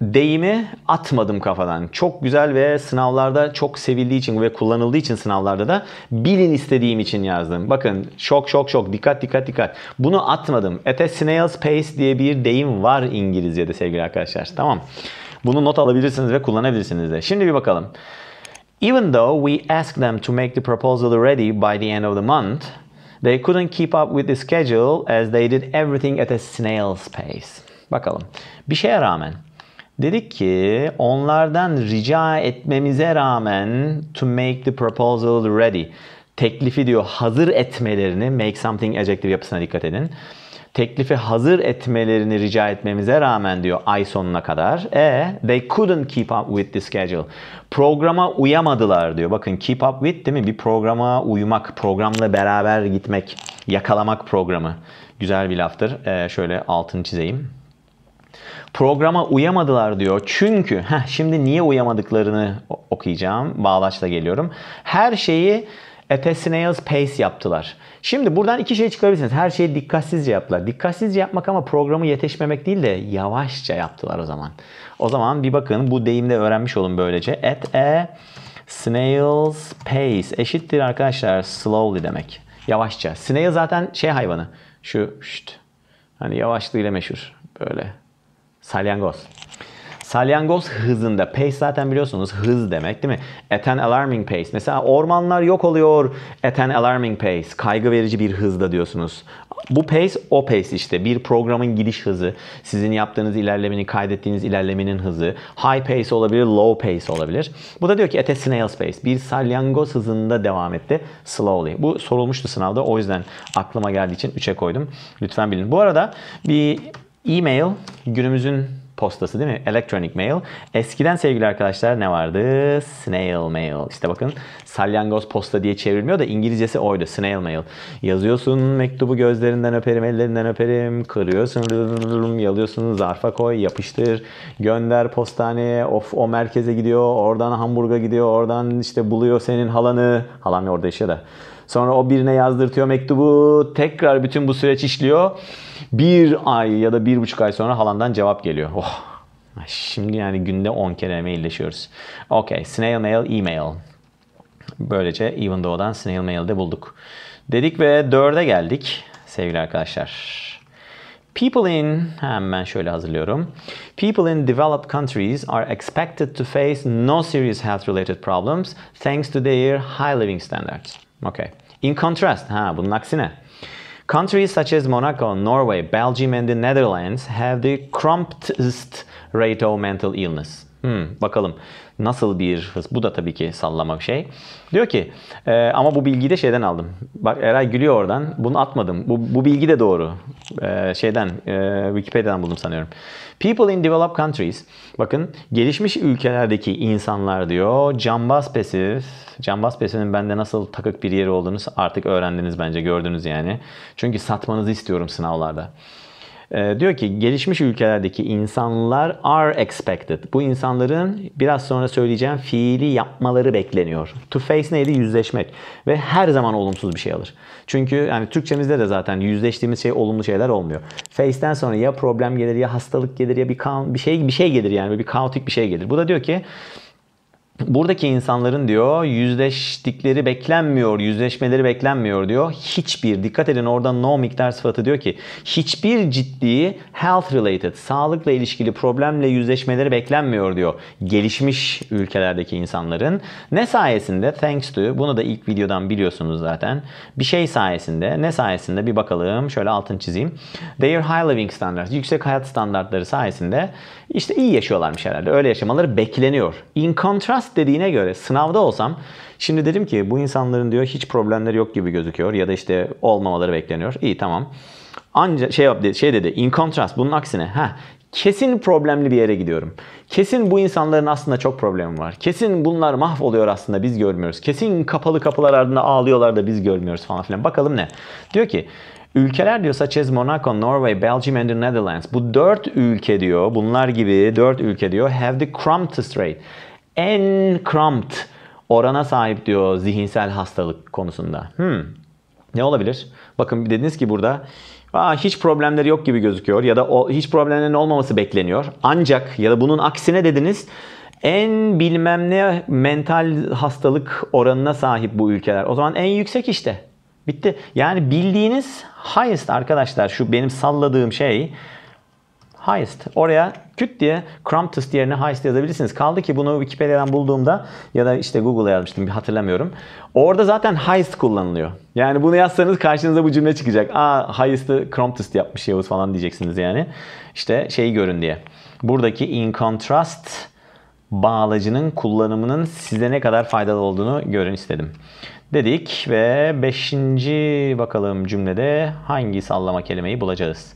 deyimi atmadım kafadan. Çok güzel ve sınavlarda çok sevildiği için ve kullanıldığı için sınavlarda da bilin istediğim için yazdım. Bakın şok şok şok dikkat dikkat dikkat. Bunu atmadım. At a snail's pace diye bir deyim var İngilizce'de sevgili arkadaşlar. Tamam. Bunu not alabilirsiniz ve kullanabilirsiniz de. Şimdi bir bakalım. Even though we asked them to make the proposal ready by the end of the month, they couldn't keep up with the schedule as they did everything at a snail's pace. Bakalım. Bir şeye rağmen dedik ki onlardan rica etmemize rağmen to make the proposal ready. Teklifi diyor hazır etmelerini make something adjective yapısına dikkat edin teklifi hazır etmelerini rica etmemize rağmen diyor ay sonuna kadar. E they couldn't keep up with the schedule. Programa uyamadılar diyor. Bakın keep up with değil mi? Bir programa uymak, programla beraber gitmek, yakalamak programı. Güzel bir laftır. E, şöyle altını çizeyim. Programa uyamadılar diyor. Çünkü heh, şimdi niye uyamadıklarını okuyacağım. Bağlaçla geliyorum. Her şeyi Atesinaeus Pace yaptılar. Şimdi buradan iki şey çıkarabilirsiniz. Her şeyi dikkatsizce yaptılar. Dikkatsizce yapmak ama programı yetişmemek değil de yavaşça yaptılar o zaman. O zaman bir bakın bu deyimde öğrenmiş olun böylece. At a snail's pace eşittir arkadaşlar slowly demek. Yavaşça. Snail zaten şey hayvanı. Şu şşt. Hani yavaşlığıyla meşhur. Böyle. Salyangoz. Salyangoz hızında pace zaten biliyorsunuz hız demek değil mi? At an alarming pace. Mesela ormanlar yok oluyor. At an alarming pace. Kaygı verici bir hızda diyorsunuz. Bu pace o pace işte. Bir programın gidiş hızı. Sizin yaptığınız ilerlemeni, kaydettiğiniz ilerlemenin hızı. High pace olabilir, low pace olabilir. Bu da diyor ki at a snail's pace. Bir salyangoz hızında devam etti. Slowly. Bu sorulmuştu sınavda. O yüzden aklıma geldiği için 3'e koydum. Lütfen bilin. Bu arada bir e-mail günümüzün postası değil mi? Electronic mail. Eskiden sevgili arkadaşlar ne vardı? Snail mail. İşte bakın salyangoz posta diye çevrilmiyor da İngilizcesi oydu. Snail mail. Yazıyorsun mektubu gözlerinden öperim, ellerinden öperim. Kırıyorsun, yalıyorsun, zarfa koy, yapıştır. Gönder postaneye. Of o merkeze gidiyor. Oradan Hamburg'a gidiyor. Oradan işte buluyor senin halanı. Halan orada yaşıyor da. Sonra o birine yazdırtıyor mektubu. Tekrar bütün bu süreç işliyor. Bir ay ya da bir buçuk ay sonra halandan cevap geliyor. Oh. Şimdi yani günde 10 kere mailleşiyoruz. Okay. Snail mail, email. Böylece Even Thought'dan Snail Mail'de bulduk. Dedik ve dörde geldik sevgili arkadaşlar. People in, hemen şöyle hazırlıyorum. People in developed countries are expected to face no serious health related problems thanks to their high living standards. Okay. In contrast, ha bunun aksine. Countries such as Monaco, Norway, Belgium and the Netherlands have the crumptest rate of mental illness. Hmm, bakalım. Nasıl bir hız? Bu da tabii ki sallamak şey. Diyor ki e, ama bu bilgiyi de şeyden aldım. Bak Eray gülüyor oradan. Bunu atmadım. Bu, bu bilgi de doğru. E, şeyden e, Wikipedia'dan buldum sanıyorum. People in developed countries. Bakın gelişmiş ülkelerdeki insanlar diyor. Cambaz pasif. Cambaz pasifinin bende nasıl takık bir yeri olduğunu artık öğrendiniz bence. Gördünüz yani. Çünkü satmanızı istiyorum sınavlarda. E, diyor ki gelişmiş ülkelerdeki insanlar are expected. Bu insanların biraz sonra söyleyeceğim fiili yapmaları bekleniyor. To face neydi? Yüzleşmek. Ve her zaman olumsuz bir şey alır. Çünkü yani Türkçemizde de zaten yüzleştiğimiz şey olumlu şeyler olmuyor. Face'ten sonra ya problem gelir ya hastalık gelir ya bir kan bir şey bir şey gelir yani bir kaotik bir şey gelir. Bu da diyor ki Buradaki insanların diyor yüzleştikleri beklenmiyor, yüzleşmeleri beklenmiyor diyor. Hiçbir, dikkat edin orada no miktar sıfatı diyor ki hiçbir ciddi health related, sağlıkla ilişkili problemle yüzleşmeleri beklenmiyor diyor. Gelişmiş ülkelerdeki insanların. Ne sayesinde? Thanks to, bunu da ilk videodan biliyorsunuz zaten. Bir şey sayesinde, ne sayesinde bir bakalım şöyle altın çizeyim. Their high living standards, yüksek hayat standartları sayesinde işte iyi yaşıyorlarmış herhalde. Öyle yaşamaları bekleniyor. In contrast dediğine göre sınavda olsam şimdi dedim ki bu insanların diyor hiç problemleri yok gibi gözüküyor ya da işte olmamaları bekleniyor. İyi tamam. Anca şey yap şey dedi. In contrast bunun aksine ha kesin problemli bir yere gidiyorum. Kesin bu insanların aslında çok problemi var. Kesin bunlar mahvoluyor aslında biz görmüyoruz. Kesin kapalı kapılar ardında ağlıyorlar da biz görmüyoruz falan filan. Bakalım ne? Diyor ki Ülkeler diyor Saçez, Monaco, Norway, Belgium and the Netherlands. Bu dört ülke diyor, bunlar gibi dört ülke diyor have the crumptest straight en cramped orana sahip diyor zihinsel hastalık konusunda. Hmm. Ne olabilir? Bakın dediniz ki burada Aa, hiç problemleri yok gibi gözüküyor ya da o, hiç problemlerin olmaması bekleniyor. Ancak ya da bunun aksine dediniz en bilmem ne mental hastalık oranına sahip bu ülkeler. O zaman en yüksek işte. Bitti. Yani bildiğiniz highest arkadaşlar şu benim salladığım şey heist. Oraya küt diye Krampus yerine heist yazabilirsiniz. Kaldı ki bunu Wikipedia'dan bulduğumda ya da işte Google'a yazmıştım bir hatırlamıyorum. Orada zaten heist kullanılıyor. Yani bunu yazsanız karşınıza bu cümle çıkacak. Aa heist'ı Krampus yapmış Yavuz falan diyeceksiniz yani. İşte şeyi görün diye. Buradaki in contrast bağlacının kullanımının size ne kadar faydalı olduğunu görün istedim. Dedik ve beşinci bakalım cümlede hangi sallama kelimeyi bulacağız.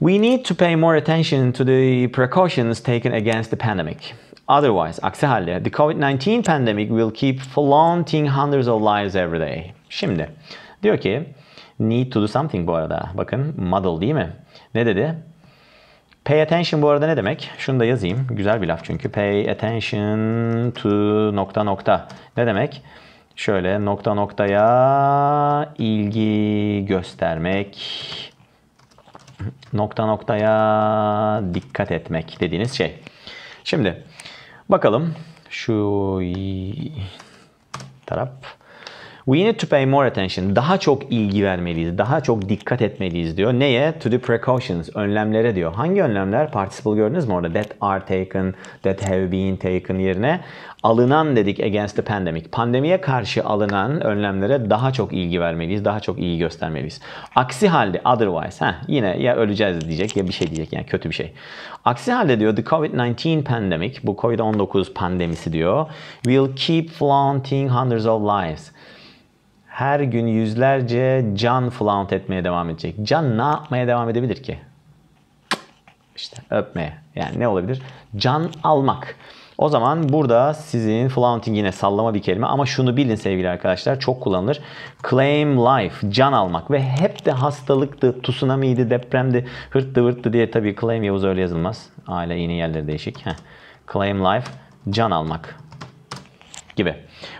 We need to pay more attention to the precautions taken against the pandemic. Otherwise, aksi halde the COVID-19 pandemic will keep flaunting hundreds of lives every day. Şimdi diyor ki need to do something bu arada. Bakın model değil mi? Ne dedi? Pay attention bu arada ne demek? Şunu da yazayım. Güzel bir laf çünkü. Pay attention to nokta nokta. Ne demek? Şöyle nokta noktaya ilgi göstermek nokta noktaya dikkat etmek dediğiniz şey. Şimdi bakalım şu taraf. We need to pay more attention. Daha çok ilgi vermeliyiz. Daha çok dikkat etmeliyiz diyor. Neye? To the precautions. Önlemlere diyor. Hangi önlemler? Participle gördünüz mü orada? That are taken, that have been taken yerine alınan dedik against the pandemic. Pandemiye karşı alınan önlemlere daha çok ilgi vermeliyiz, daha çok ilgi göstermeliyiz. Aksi halde otherwise, heh, yine ya öleceğiz diyecek ya bir şey diyecek yani kötü bir şey. Aksi halde diyor the COVID-19 pandemic, bu COVID-19 pandemisi diyor, will keep flaunting hundreds of lives her gün yüzlerce can flaunt etmeye devam edecek. Can ne yapmaya devam edebilir ki? İşte öpmeye. Yani ne olabilir? Can almak. O zaman burada sizin flaunting yine sallama bir kelime ama şunu bilin sevgili arkadaşlar çok kullanılır. Claim life, can almak ve hep de hastalıktı, tsunami'ydi, depremdi, hırttı vırttı diye tabii claim Yavuz öyle yazılmaz. Aile yeni yerleri değişik. Heh. Claim life, can almak gibi.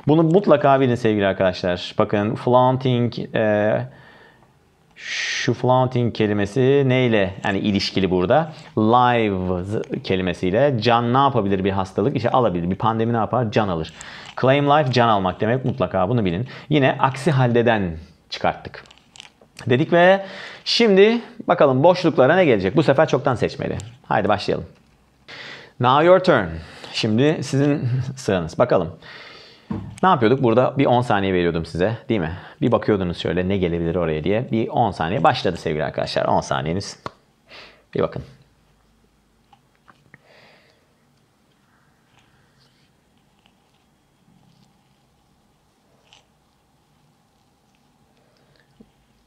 Bunu mutlaka bilin sevgili arkadaşlar. Bakın flaunting... E, şu flaunting kelimesi neyle yani ilişkili burada? Live kelimesiyle can ne yapabilir bir hastalık? İşte alabilir. Bir pandemi ne yapar? Can alır. Claim life can almak demek mutlaka bunu bilin. Yine aksi haldeden çıkarttık. Dedik ve şimdi bakalım boşluklara ne gelecek? Bu sefer çoktan seçmeli. Haydi başlayalım. Now your turn. Şimdi sizin sıranız. Bakalım. Ne yapıyorduk? Burada bir 10 saniye veriyordum size değil mi? Bir bakıyordunuz şöyle ne gelebilir oraya diye. Bir 10 saniye başladı sevgili arkadaşlar. 10 saniyeniz. Bir bakın.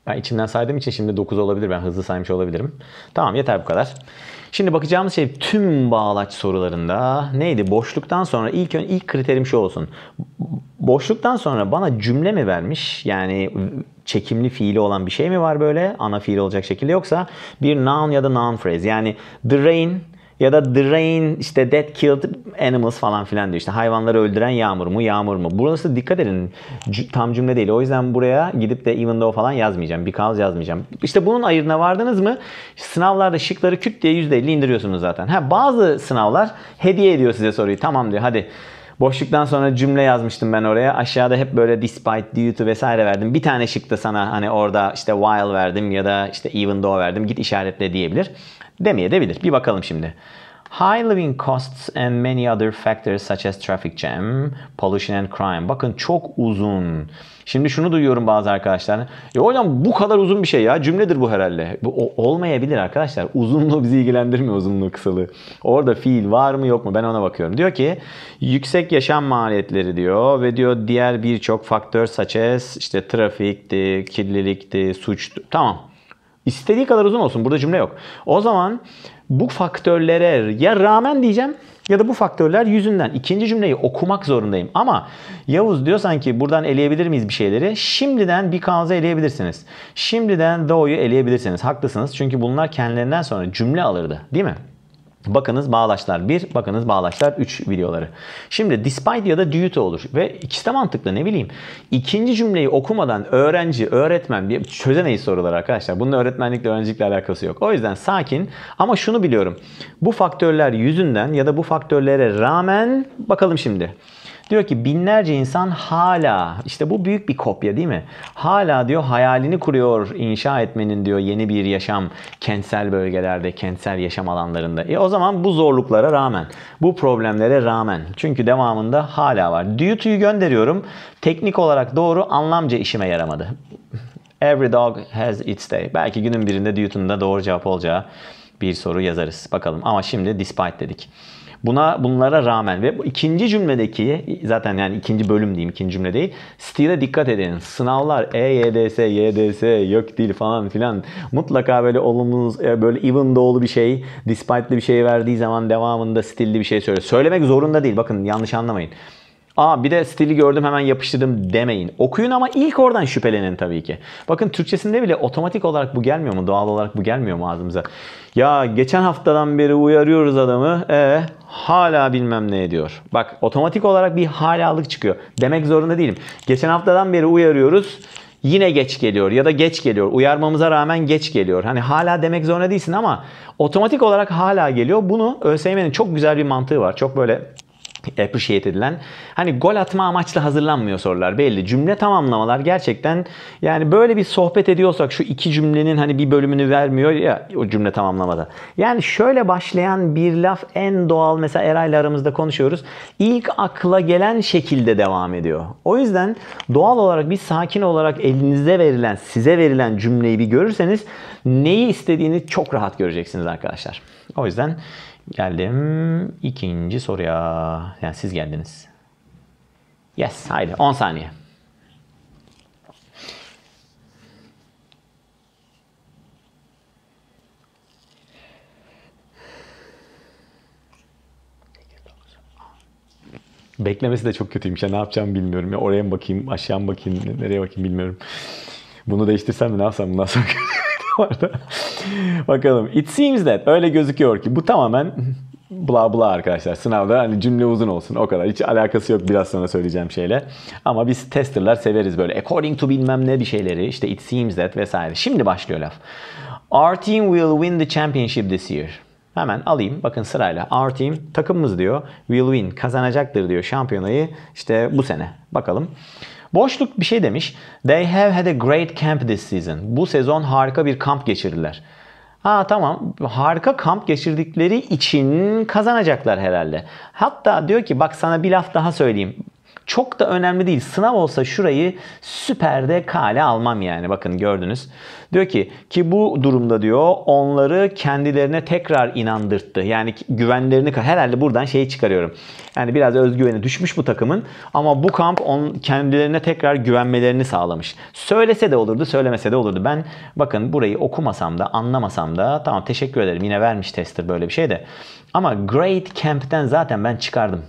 Ben içimden saydığım için şimdi 9 olabilir. Ben hızlı saymış olabilirim. Tamam yeter bu kadar. Şimdi bakacağımız şey tüm bağlaç sorularında neydi? Boşluktan sonra ilk ön ilk kriterim şu olsun. Boşluktan sonra bana cümle mi vermiş? Yani çekimli fiili olan bir şey mi var böyle? Ana fiil olacak şekilde yoksa bir noun ya da noun phrase. Yani the rain ya da the rain işte Dead killed animals falan filan diyor. İşte hayvanları öldüren yağmur mu yağmur mu. Burası dikkat edin tam cümle değil. O yüzden buraya gidip de even though falan yazmayacağım. Because yazmayacağım. İşte bunun ayırına vardınız mı sınavlarda şıkları küt diye %50 indiriyorsunuz zaten. Ha, bazı sınavlar hediye ediyor size soruyu. Tamam diyor hadi. Boşluktan sonra cümle yazmıştım ben oraya. Aşağıda hep böyle despite, due to vesaire verdim. Bir tane şıkta sana hani orada işte while verdim ya da işte even though verdim. Git işaretle diyebilir demeye de bilir. Bir bakalım şimdi. High living costs and many other factors such as traffic jam, pollution and crime. Bakın çok uzun. Şimdi şunu duyuyorum bazı arkadaşlar. Ya hocam bu kadar uzun bir şey ya. Cümledir bu herhalde. Bu olmayabilir arkadaşlar. Uzunluğu bizi ilgilendirmiyor uzunluğu kısalığı. Orada fiil var mı yok mu ben ona bakıyorum. Diyor ki yüksek yaşam maliyetleri diyor ve diyor diğer birçok faktör such as işte trafikti, kirlilikti, suçtu. Tamam İstediği kadar uzun olsun. Burada cümle yok. O zaman bu faktörlere ya rağmen diyeceğim ya da bu faktörler yüzünden. ikinci cümleyi okumak zorundayım. Ama Yavuz diyor sanki buradan eleyebilir miyiz bir şeyleri? Şimdiden bir kanza eleyebilirsiniz. Şimdiden doğuyu eleyebilirsiniz. Haklısınız. Çünkü bunlar kendilerinden sonra cümle alırdı. Değil mi? Bakınız bağlaçlar 1, bakınız bağlaçlar 3 videoları. Şimdi despite ya da due to olur ve ikisi de mantıklı ne bileyim. İkinci cümleyi okumadan öğrenci, öğretmen bir çözemeyiz sorular arkadaşlar. Bunun öğretmenlikle öğrencilikle alakası yok. O yüzden sakin ama şunu biliyorum. Bu faktörler yüzünden ya da bu faktörlere rağmen bakalım şimdi. Diyor ki binlerce insan hala işte bu büyük bir kopya değil mi? Hala diyor hayalini kuruyor inşa etmenin diyor yeni bir yaşam kentsel bölgelerde, kentsel yaşam alanlarında. E o zaman bu zorluklara rağmen, bu problemlere rağmen. Çünkü devamında hala var. Duty'yu gönderiyorum. Teknik olarak doğru anlamca işime yaramadı. Every dog has its day. Belki günün birinde Newton'da doğru cevap olacağı bir soru yazarız. Bakalım ama şimdi despite dedik. Buna bunlara rağmen ve bu ikinci cümledeki zaten yani ikinci bölüm diyeyim ikinci cümle değil. Stile dikkat edin. Sınavlar EYDS, YDS, yok değil falan filan mutlaka böyle olumlu e, böyle even doğulu bir şey, despite'li bir şey verdiği zaman devamında stilli bir şey söyle. Söylemek zorunda değil. Bakın yanlış anlamayın. Aa bir de stili gördüm hemen yapıştırdım demeyin. Okuyun ama ilk oradan şüphelenin tabii ki. Bakın Türkçesinde bile otomatik olarak bu gelmiyor mu? Doğal olarak bu gelmiyor mu ağzımıza? Ya geçen haftadan beri uyarıyoruz adamı. Ee hala bilmem ne ediyor. Bak otomatik olarak bir halalık çıkıyor. Demek zorunda değilim. Geçen haftadan beri uyarıyoruz. Yine geç geliyor ya da geç geliyor. Uyarmamıza rağmen geç geliyor. Hani hala demek zorunda değilsin ama otomatik olarak hala geliyor. Bunu ÖSYM'nin çok güzel bir mantığı var. Çok böyle appreciate edilen. Hani gol atma amaçlı hazırlanmıyor sorular belli. Cümle tamamlamalar gerçekten yani böyle bir sohbet ediyorsak şu iki cümlenin hani bir bölümünü vermiyor ya o cümle tamamlamada. Yani şöyle başlayan bir laf en doğal mesela Eray'la aramızda konuşuyoruz. İlk akla gelen şekilde devam ediyor. O yüzden doğal olarak bir sakin olarak elinize verilen, size verilen cümleyi bir görürseniz neyi istediğini çok rahat göreceksiniz arkadaşlar. O yüzden Geldim ikinci soruya. Yani siz geldiniz. Yes. Haydi 10 saniye. Beklemesi de çok kötüymüş. Ya ne yapacağımı bilmiyorum. Ya oraya mı bakayım, aşağıya mı bakayım, nereye bakayım bilmiyorum. Bunu değiştirsem mi ne yapsam bundan sonra? arada. Bakalım. It seems that. Öyle gözüküyor ki. Bu tamamen bla bla arkadaşlar. Sınavda hani cümle uzun olsun o kadar. Hiç alakası yok biraz sonra söyleyeceğim şeyle. Ama biz testerlar severiz böyle. According to bilmem ne bir şeyleri. işte it seems that vesaire. Şimdi başlıyor laf. Our team will win the championship this year. Hemen alayım. Bakın sırayla. Our team takımımız diyor. Will win. Kazanacaktır diyor şampiyonayı. işte bu sene. Bakalım. Boşluk bir şey demiş. They have had a great camp this season. Bu sezon harika bir kamp geçirdiler. Ha tamam harika kamp geçirdikleri için kazanacaklar herhalde. Hatta diyor ki bak sana bir laf daha söyleyeyim çok da önemli değil. Sınav olsa şurayı süperde kale almam yani. Bakın gördünüz. Diyor ki ki bu durumda diyor onları kendilerine tekrar inandırttı. Yani güvenlerini herhalde buradan şeyi çıkarıyorum. Yani biraz özgüveni düşmüş bu takımın ama bu kamp on, kendilerine tekrar güvenmelerini sağlamış. Söylese de olurdu, söylemese de olurdu. Ben bakın burayı okumasam da anlamasam da tamam teşekkür ederim. Yine vermiş tester böyle bir şey de. Ama Great Camp'ten zaten ben çıkardım.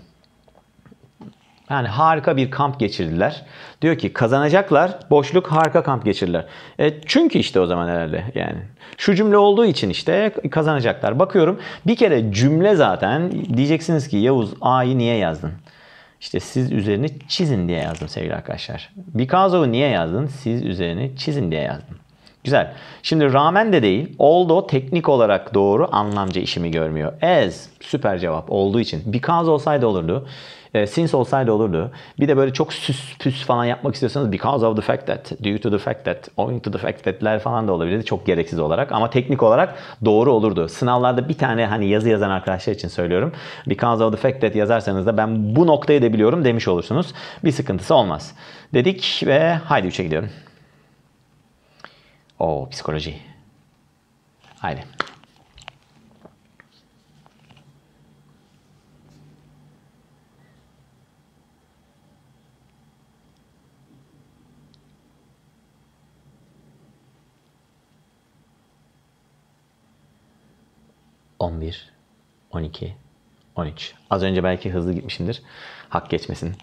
Yani harika bir kamp geçirdiler. Diyor ki kazanacaklar, boşluk harika kamp geçirdiler. E, çünkü işte o zaman herhalde yani. Şu cümle olduğu için işte kazanacaklar. Bakıyorum bir kere cümle zaten diyeceksiniz ki Yavuz A'yı niye yazdın? İşte siz üzerine çizin diye yazdım sevgili arkadaşlar. Because'u niye yazdın? Siz üzerine çizin diye yazdım. Güzel. Şimdi rağmen de değil. Although teknik olarak doğru anlamca işimi görmüyor. As süper cevap olduğu için. Because olsaydı olurdu. E, since olsaydı olurdu. Bir de böyle çok süs püs falan yapmak istiyorsanız because of the fact that, due to the fact that, owing to the fact that'ler falan da olabilirdi. Çok gereksiz olarak ama teknik olarak doğru olurdu. Sınavlarda bir tane hani yazı yazan arkadaşlar için söylüyorum. Because of the fact that yazarsanız da ben bu noktayı da biliyorum demiş olursunuz. Bir sıkıntısı olmaz. Dedik ve haydi 3'e gidiyorum. Oo psikoloji. Haydi. 11, 12, 13. Az önce belki hızlı gitmişimdir. Hak geçmesin.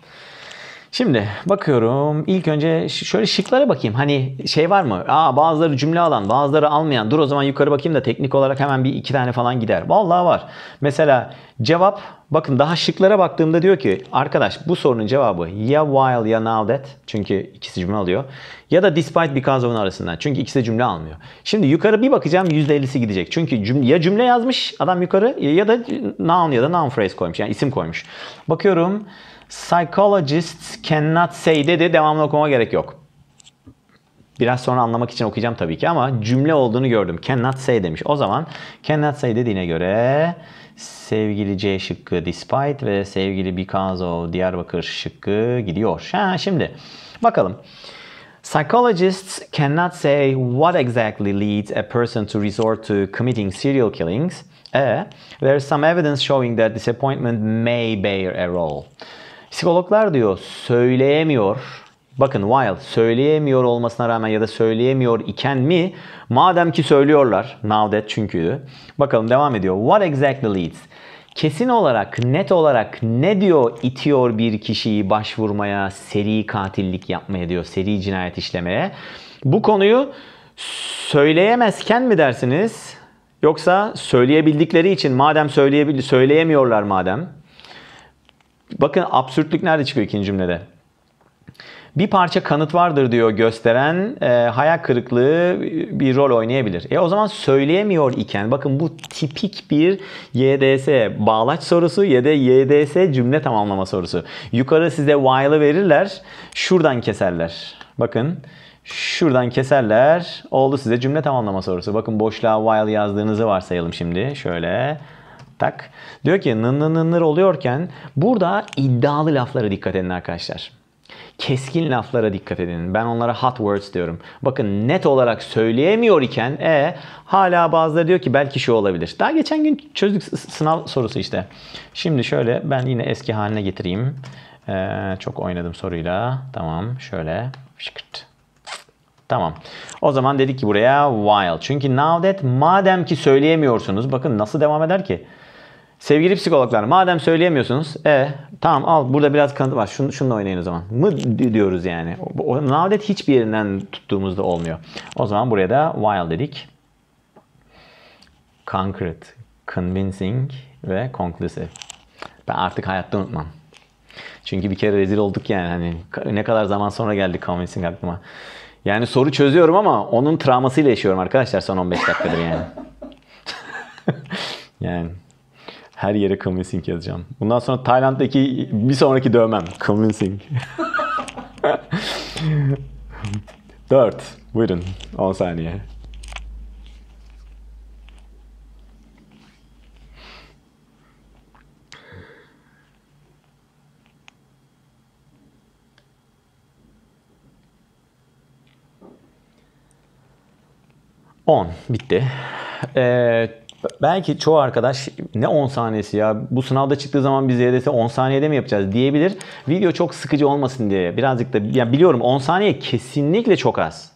Şimdi bakıyorum ilk önce şöyle şıklara bakayım. Hani şey var mı? Aa bazıları cümle alan, bazıları almayan. Dur o zaman yukarı bakayım da teknik olarak hemen bir iki tane falan gider. Vallahi var. Mesela cevap bakın daha şıklara baktığımda diyor ki arkadaş bu sorunun cevabı ya while ya now that çünkü ikisi cümle alıyor ya da despite because of'un arasından çünkü ikisi de cümle almıyor. Şimdi yukarı bir bakacağım %50'si gidecek. Çünkü cümle, ya cümle yazmış adam yukarı ya da noun ya da noun phrase koymuş yani isim koymuş. Bakıyorum Psychologists cannot say dedi. Devamlı okuma gerek yok. Biraz sonra anlamak için okuyacağım tabii ki ama cümle olduğunu gördüm. Cannot say demiş. O zaman cannot say dediğine göre sevgili C şıkkı despite ve sevgili because of Diyarbakır şıkkı gidiyor. Ha, şimdi bakalım. Psychologists cannot say what exactly leads a person to resort to committing serial killings. E, there is some evidence showing that disappointment may bear a role. Psikologlar diyor söyleyemiyor. Bakın while söyleyemiyor olmasına rağmen ya da söyleyemiyor iken mi madem ki söylüyorlar now that çünkü bakalım devam ediyor. What exactly leads? Kesin olarak, net olarak ne diyor itiyor bir kişiyi başvurmaya, seri katillik yapmaya diyor, seri cinayet işlemeye. Bu konuyu söyleyemezken mi dersiniz? Yoksa söyleyebildikleri için madem söyleyebil söyleyemiyorlar madem Bakın absürtlük nerede çıkıyor ikinci cümlede? Bir parça kanıt vardır diyor gösteren e, hayal kırıklığı bir rol oynayabilir. E o zaman söyleyemiyor iken bakın bu tipik bir YDS bağlaç sorusu ya da YDS cümle tamamlama sorusu. Yukarı size while'ı verirler şuradan keserler. Bakın şuradan keserler oldu size cümle tamamlama sorusu. Bakın boşluğa while yazdığınızı varsayalım şimdi şöyle tak. Diyor ki nın nın nır oluyorken burada iddialı laflara dikkat edin arkadaşlar. Keskin laflara dikkat edin. Ben onlara hot words diyorum. Bakın net olarak söyleyemiyor iken e hala bazıları diyor ki belki şu olabilir. Daha geçen gün çözdük sınav sorusu işte. Şimdi şöyle ben yine eski haline getireyim. Ee, çok oynadım soruyla. Tamam şöyle. Şıkırt. Tamam. O zaman dedik ki buraya while. Çünkü now that madem ki söyleyemiyorsunuz. Bakın nasıl devam eder ki? Sevgili psikologlar madem söyleyemiyorsunuz e tamam al burada biraz kanıt var şunu, şununla oynayın o zaman mı diyoruz yani. O, navdet hiçbir yerinden tuttuğumuzda olmuyor. O zaman buraya da while dedik. Concrete, convincing ve conclusive. Ben artık hayatta unutmam. Çünkü bir kere rezil olduk yani hani ne kadar zaman sonra geldi convincing aklıma. Yani soru çözüyorum ama onun travmasıyla yaşıyorum arkadaşlar son 15 dakikadır yani. yani her yere convincing yazacağım. Bundan sonra Tayland'daki bir sonraki dövmem. Convincing. 4. Buyurun. 10 saniye. On. Bitti. Ee, belki çoğu arkadaş ne 10 saniyesi ya bu sınavda çıktığı zaman biz YDS e 10 saniyede mi yapacağız diyebilir. Video çok sıkıcı olmasın diye birazcık da yani biliyorum 10 saniye kesinlikle çok az.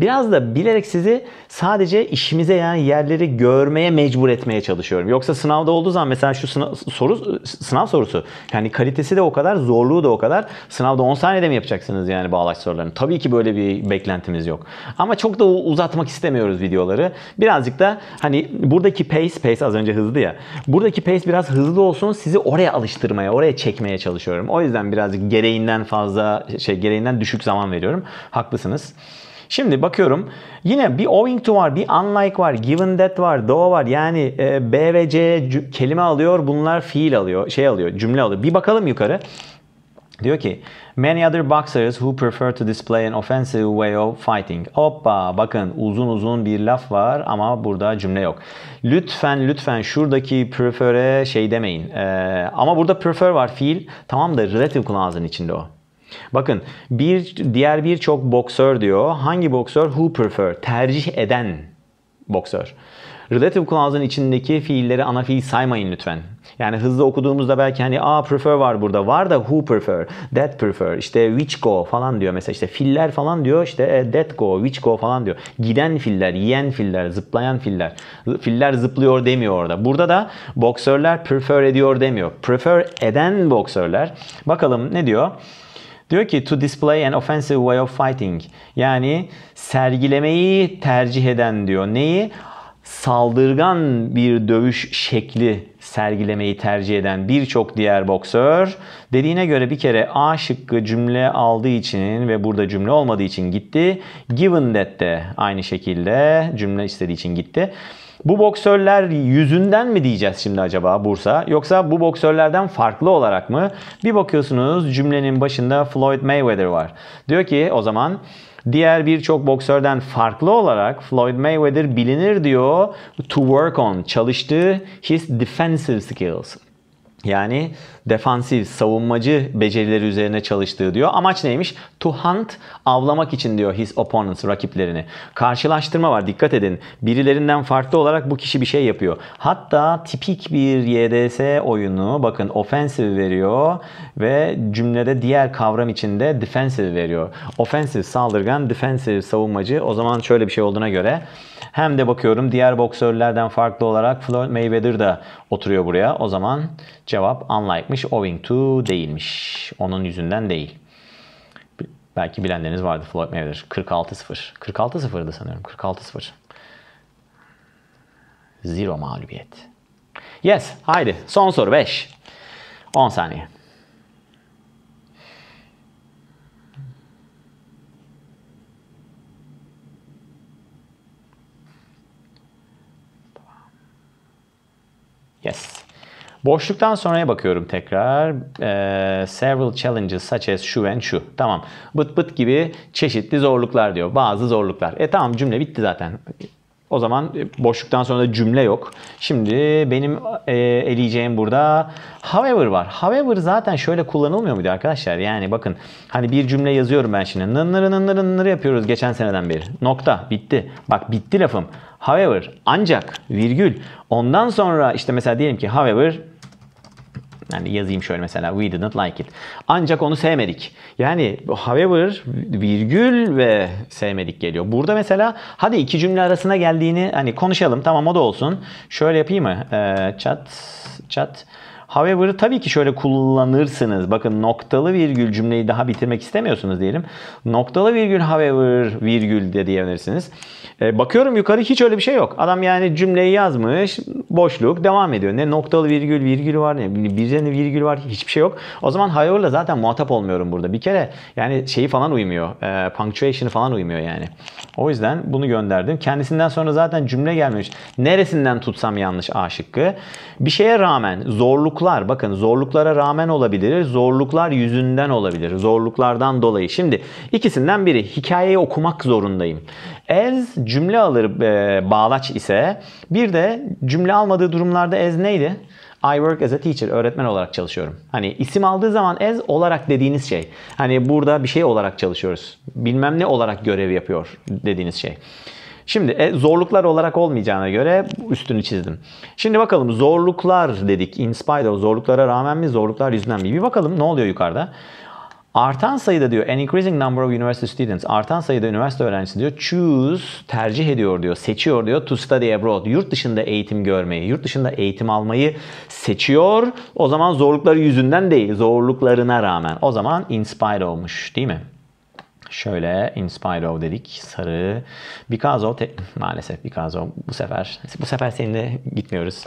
Biraz da bilerek sizi sadece işimize yani yerleri görmeye mecbur etmeye çalışıyorum. Yoksa sınavda olduğu zaman mesela şu sınav, soru, sınav sorusu yani kalitesi de o kadar zorluğu da o kadar sınavda 10 saniyede mi yapacaksınız yani bağlaç sorularını? Tabii ki böyle bir beklentimiz yok. Ama çok da uzatmak istemiyoruz videoları. Birazcık da hani buradaki pace, pace az önce hızlı ya. Buradaki pace biraz hızlı olsun sizi oraya alıştırmaya, oraya çekmeye çalışıyorum. O yüzden birazcık gereğinden fazla şey gereğinden düşük zaman veriyorum. Haklısınız. Şimdi bakıyorum yine bir owing to var, bir unlike var, given that var, though var. Yani e, B ve C kelime alıyor. Bunlar fiil alıyor, şey alıyor, cümle alıyor. Bir bakalım yukarı. Diyor ki Many other boxers who prefer to display an offensive way of fighting. Hoppa bakın uzun uzun bir laf var ama burada cümle yok. Lütfen lütfen şuradaki prefer'e şey demeyin. Ee, ama burada prefer var fiil. Tamam da relative clause'ın içinde o. Bakın bir diğer birçok boksör diyor. Hangi boksör? Who prefer? Tercih eden boksör. Relative clause'un içindeki fiilleri ana fiil saymayın lütfen. Yani hızlı okuduğumuzda belki hani a prefer var burada. Var da who prefer, that prefer, işte which go falan diyor mesela. işte filler falan diyor. işte e, that go, which go falan diyor. Giden filler, yiyen filler, zıplayan filler. Filler zıplıyor demiyor orada. Burada da boksörler prefer ediyor demiyor. Prefer eden boksörler. Bakalım ne diyor? Diyor ki to display an offensive way of fighting. Yani sergilemeyi tercih eden diyor. Neyi? Saldırgan bir dövüş şekli sergilemeyi tercih eden birçok diğer boksör dediğine göre bir kere A şıkkı cümle aldığı için ve burada cümle olmadığı için gitti. Given that de aynı şekilde cümle istediği için gitti. Bu boksörler yüzünden mi diyeceğiz şimdi acaba Bursa? Yoksa bu boksörlerden farklı olarak mı? Bir bakıyorsunuz cümlenin başında Floyd Mayweather var. Diyor ki o zaman Diğer birçok boksörden farklı olarak Floyd Mayweather bilinir diyor to work on çalıştığı his defensive skills. Yani defansif, savunmacı becerileri üzerine çalıştığı diyor. Amaç neymiş? To hunt, avlamak için diyor his opponents, rakiplerini. Karşılaştırma var dikkat edin. Birilerinden farklı olarak bu kişi bir şey yapıyor. Hatta tipik bir YDS oyunu bakın offensive veriyor ve cümlede diğer kavram içinde defensive veriyor. Offensive saldırgan, defensive savunmacı. O zaman şöyle bir şey olduğuna göre hem de bakıyorum diğer boksörlerden farklı olarak Floyd Mayweather da oturuyor buraya. O zaman cevap unlike'mış neymiş? Owing to değilmiş. Onun yüzünden değil. Belki bilenleriniz vardı Floyd Mayweather. 46-0. 46-0'dı sanıyorum. 46-0. Zero mağlubiyet. Yes. Haydi. Son soru 5. 10 saniye. Yes. Boşluktan sonraya bakıyorum tekrar. Ee, several challenges such as şu and şu. Tamam. Bıt bıt gibi çeşitli zorluklar diyor. Bazı zorluklar. E tamam cümle bitti zaten. O zaman boşluktan sonra da cümle yok. Şimdi benim e, eleyeceğim burada however var. However zaten şöyle kullanılmıyor muydu arkadaşlar? Yani bakın hani bir cümle yazıyorum ben şimdi. Nınları nınları nınları yapıyoruz geçen seneden beri. Nokta bitti. Bak bitti lafım. However ancak virgül. Ondan sonra işte mesela diyelim ki however yani yazayım şöyle mesela we didn't like it. Ancak onu sevmedik. Yani however virgül ve sevmedik geliyor. Burada mesela hadi iki cümle arasına geldiğini hani konuşalım tamam o da olsun. Şöyle yapayım mı? Ee, chat chat However'ı tabii ki şöyle kullanırsınız. Bakın noktalı virgül cümleyi daha bitirmek istemiyorsunuz diyelim. Noktalı virgül however virgül de diyebilirsiniz. E, bakıyorum yukarı hiç öyle bir şey yok. Adam yani cümleyi yazmış. Boşluk devam ediyor. Ne noktalı virgül virgül var ne bir virgül var. Hiçbir şey yok. O zaman however'la zaten muhatap olmuyorum burada. Bir kere yani şeyi falan uymuyor. E, punctuation falan uymuyor yani. O yüzden bunu gönderdim. Kendisinden sonra zaten cümle gelmemiş. Neresinden tutsam yanlış A şıkkı. Bir şeye rağmen zorluk zorluklar bakın zorluklara rağmen olabilir. Zorluklar yüzünden olabilir. Zorluklardan dolayı. Şimdi ikisinden biri hikayeyi okumak zorundayım. As cümle alır e, bağlaç ise bir de cümle almadığı durumlarda as neydi? I work as a teacher. Öğretmen olarak çalışıyorum. Hani isim aldığı zaman as olarak dediğiniz şey. Hani burada bir şey olarak çalışıyoruz. Bilmem ne olarak görev yapıyor dediğiniz şey. Şimdi e, zorluklar olarak olmayacağına göre üstünü çizdim. Şimdi bakalım zorluklar dedik. In spite of zorluklara rağmen mi zorluklar yüzünden mi? Bir bakalım ne oluyor yukarıda. Artan sayıda diyor an increasing number of university students artan sayıda üniversite öğrencisi diyor choose tercih ediyor diyor seçiyor diyor to study abroad yurt dışında eğitim görmeyi yurt dışında eğitim almayı seçiyor o zaman zorlukları yüzünden değil zorluklarına rağmen o zaman inspire olmuş değil mi? Şöyle in of dedik. Sarı. Because of maalesef because of bu sefer. Bu sefer seninle gitmiyoruz.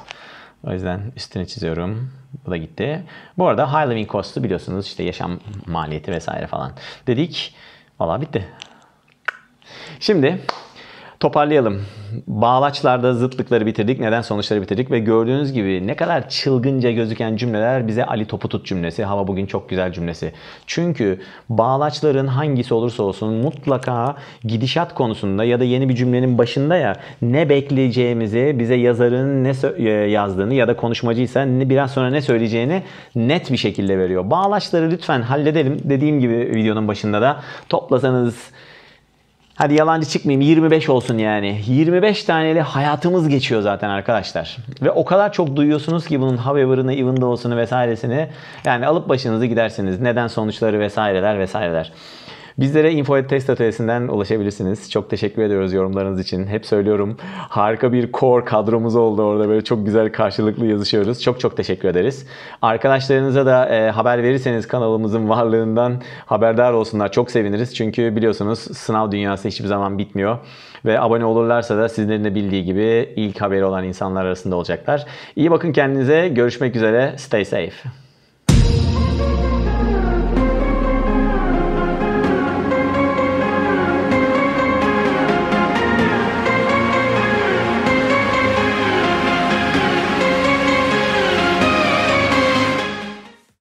O yüzden üstünü çiziyorum. Bu da gitti. Bu arada high living cost'u biliyorsunuz işte yaşam maliyeti vesaire falan. Dedik. Valla bitti. Şimdi Toparlayalım. Bağlaçlarda zıtlıkları bitirdik, neden sonuçları bitirdik ve gördüğünüz gibi ne kadar çılgınca gözüken cümleler bize Ali topu tut cümlesi, hava bugün çok güzel cümlesi. Çünkü bağlaçların hangisi olursa olsun mutlaka gidişat konusunda ya da yeni bir cümlenin başında ya ne bekleyeceğimizi, bize yazarın ne e, yazdığını ya da konuşmacıysa biraz sonra ne söyleyeceğini net bir şekilde veriyor. Bağlaçları lütfen halledelim. Dediğim gibi videonun başında da toplasanız Hadi yalancı çıkmayayım 25 olsun yani. 25 taneli hayatımız geçiyor zaten arkadaşlar. Ve o kadar çok duyuyorsunuz ki bunun however'ını, even though olsunu vesairesini. Yani alıp başınızı gidersiniz. Neden sonuçları vesaireler vesaireler. Bizlere info.test adresinden ulaşabilirsiniz. Çok teşekkür ediyoruz yorumlarınız için. Hep söylüyorum harika bir core kadromuz oldu orada. Böyle çok güzel karşılıklı yazışıyoruz. Çok çok teşekkür ederiz. Arkadaşlarınıza da e, haber verirseniz kanalımızın varlığından haberdar olsunlar. Çok seviniriz. Çünkü biliyorsunuz sınav dünyası hiçbir zaman bitmiyor. Ve abone olurlarsa da sizlerin de bildiği gibi ilk haberi olan insanlar arasında olacaklar. İyi bakın kendinize. Görüşmek üzere. Stay safe.